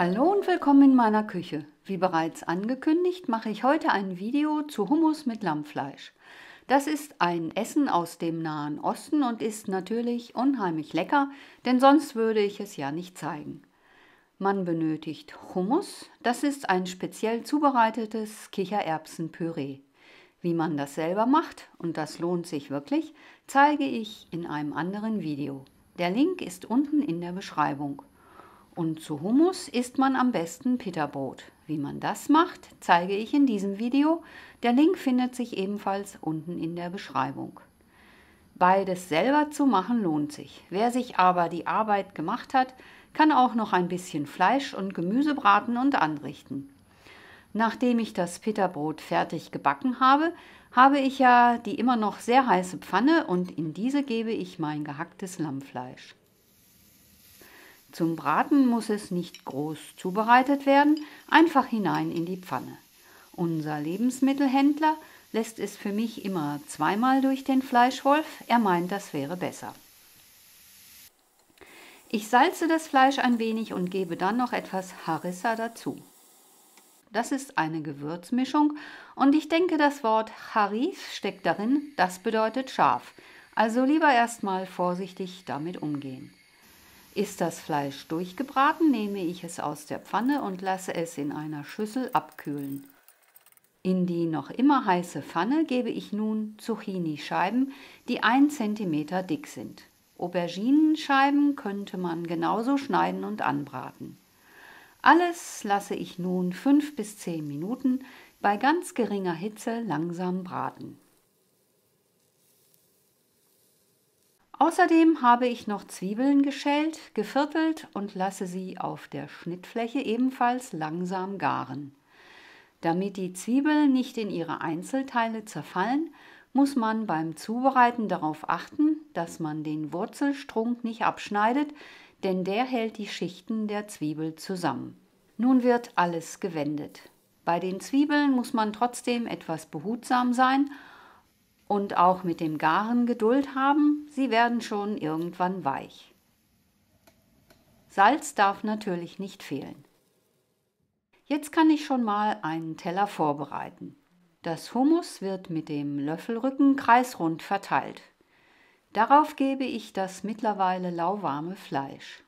Hallo und willkommen in meiner Küche. Wie bereits angekündigt, mache ich heute ein Video zu Hummus mit Lammfleisch. Das ist ein Essen aus dem Nahen Osten und ist natürlich unheimlich lecker, denn sonst würde ich es ja nicht zeigen. Man benötigt Hummus, das ist ein speziell zubereitetes Kichererbsenpüree. Wie man das selber macht, und das lohnt sich wirklich, zeige ich in einem anderen Video. Der Link ist unten in der Beschreibung. Und zu Hummus isst man am besten Pitterbrot. Wie man das macht, zeige ich in diesem Video. Der Link findet sich ebenfalls unten in der Beschreibung. Beides selber zu machen lohnt sich. Wer sich aber die Arbeit gemacht hat, kann auch noch ein bisschen Fleisch und Gemüse braten und anrichten. Nachdem ich das Pitterbrot fertig gebacken habe, habe ich ja die immer noch sehr heiße Pfanne und in diese gebe ich mein gehacktes Lammfleisch. Zum Braten muss es nicht groß zubereitet werden, einfach hinein in die Pfanne. Unser Lebensmittelhändler lässt es für mich immer zweimal durch den Fleischwolf, er meint, das wäre besser. Ich salze das Fleisch ein wenig und gebe dann noch etwas Harissa dazu. Das ist eine Gewürzmischung und ich denke, das Wort Haris steckt darin, das bedeutet scharf. Also lieber erstmal vorsichtig damit umgehen. Ist das Fleisch durchgebraten, nehme ich es aus der Pfanne und lasse es in einer Schüssel abkühlen. In die noch immer heiße Pfanne gebe ich nun Zucchini-Scheiben, die 1 cm dick sind. Auberginenscheiben könnte man genauso schneiden und anbraten. Alles lasse ich nun 5 bis 10 Minuten bei ganz geringer Hitze langsam braten. Außerdem habe ich noch Zwiebeln geschält, geviertelt und lasse sie auf der Schnittfläche ebenfalls langsam garen. Damit die Zwiebeln nicht in ihre Einzelteile zerfallen, muss man beim Zubereiten darauf achten, dass man den Wurzelstrunk nicht abschneidet, denn der hält die Schichten der Zwiebel zusammen. Nun wird alles gewendet. Bei den Zwiebeln muss man trotzdem etwas behutsam sein und auch mit dem Garen Geduld haben, sie werden schon irgendwann weich. Salz darf natürlich nicht fehlen. Jetzt kann ich schon mal einen Teller vorbereiten. Das Hummus wird mit dem Löffelrücken kreisrund verteilt. Darauf gebe ich das mittlerweile lauwarme Fleisch.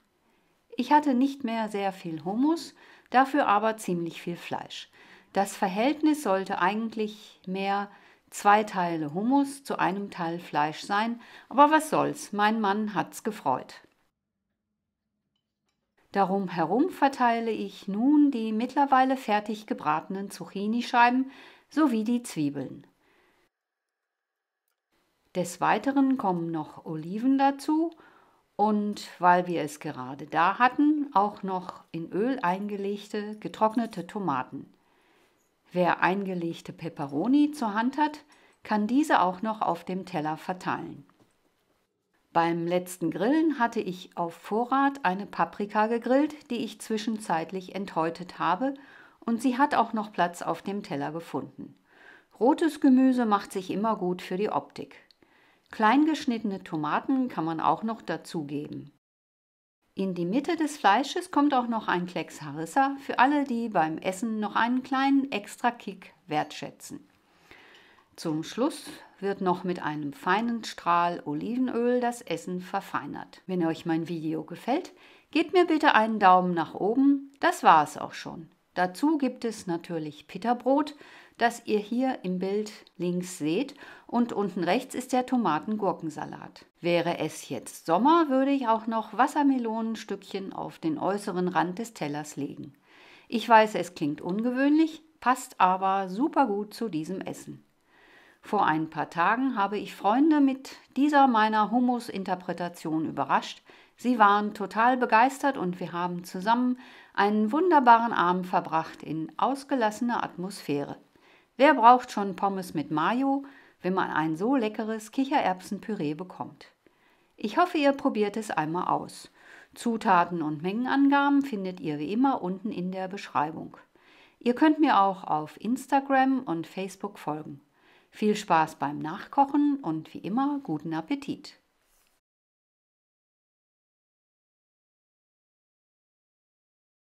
Ich hatte nicht mehr sehr viel Hummus, dafür aber ziemlich viel Fleisch. Das Verhältnis sollte eigentlich mehr zwei Teile Hummus zu einem Teil Fleisch sein, aber was soll's, mein Mann hat's gefreut. Darum herum verteile ich nun die mittlerweile fertig gebratenen Zucchinischeiben sowie die Zwiebeln. Des Weiteren kommen noch Oliven dazu und, weil wir es gerade da hatten, auch noch in Öl eingelegte getrocknete Tomaten. Wer eingelegte Peperoni zur Hand hat, kann diese auch noch auf dem Teller verteilen. Beim letzten Grillen hatte ich auf Vorrat eine Paprika gegrillt, die ich zwischenzeitlich enthäutet habe, und sie hat auch noch Platz auf dem Teller gefunden. Rotes Gemüse macht sich immer gut für die Optik. Kleingeschnittene Tomaten kann man auch noch dazugeben. In die Mitte des Fleisches kommt auch noch ein Klecks Harissa für alle, die beim Essen noch einen kleinen extra Kick wertschätzen. Zum Schluss wird noch mit einem feinen Strahl Olivenöl das Essen verfeinert. Wenn euch mein Video gefällt, gebt mir bitte einen Daumen nach oben. Das war es auch schon. Dazu gibt es natürlich Pitterbrot, das ihr hier im Bild links seht und unten rechts ist der Tomaten-Gurkensalat. Wäre es jetzt Sommer, würde ich auch noch Wassermelonenstückchen auf den äußeren Rand des Tellers legen. Ich weiß, es klingt ungewöhnlich, passt aber super gut zu diesem Essen. Vor ein paar Tagen habe ich Freunde mit dieser meiner humus interpretation überrascht, Sie waren total begeistert und wir haben zusammen einen wunderbaren Abend verbracht in ausgelassener Atmosphäre. Wer braucht schon Pommes mit Mayo, wenn man ein so leckeres Kichererbsenpüree bekommt? Ich hoffe, ihr probiert es einmal aus. Zutaten und Mengenangaben findet ihr wie immer unten in der Beschreibung. Ihr könnt mir auch auf Instagram und Facebook folgen. Viel Spaß beim Nachkochen und wie immer guten Appetit!